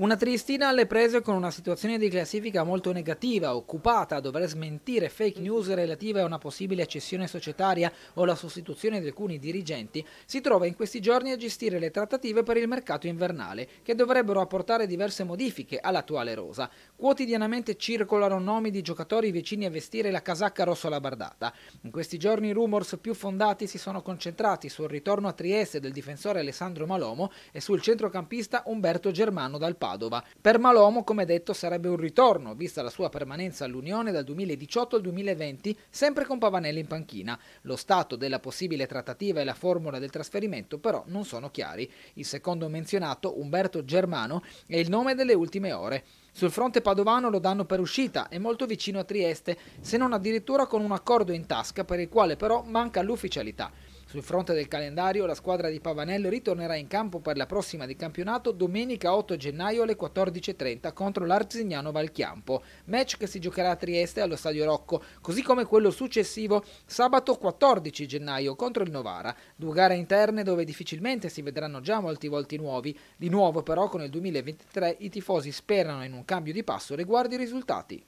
Una Triestina alle prese con una situazione di classifica molto negativa, occupata a dover smentire fake news relative a una possibile cessione societaria o la sostituzione di alcuni dirigenti, si trova in questi giorni a gestire le trattative per il mercato invernale, che dovrebbero apportare diverse modifiche all'attuale rosa. Quotidianamente circolano nomi di giocatori vicini a vestire la casacca rosso bardata. In questi giorni i rumors più fondati si sono concentrati sul ritorno a Trieste del difensore Alessandro Malomo e sul centrocampista Umberto Germano dal Parma. Padova. Per Malomo, come detto, sarebbe un ritorno, vista la sua permanenza all'Unione dal 2018 al 2020, sempre con Pavanelli in panchina. Lo stato della possibile trattativa e la formula del trasferimento però non sono chiari. Il secondo menzionato, Umberto Germano, è il nome delle ultime ore. Sul fronte padovano lo danno per uscita, e molto vicino a Trieste, se non addirittura con un accordo in tasca per il quale però manca l'ufficialità. Sul fronte del calendario la squadra di Pavanello ritornerà in campo per la prossima di campionato domenica 8 gennaio alle 14.30 contro l'Arzignano Valchiampo, match che si giocherà a Trieste allo Stadio Rocco, così come quello successivo sabato 14 gennaio contro il Novara, due gare interne dove difficilmente si vedranno già molti volti nuovi, di nuovo però con il 2023 i tifosi sperano in un cambio di passo riguardo i risultati.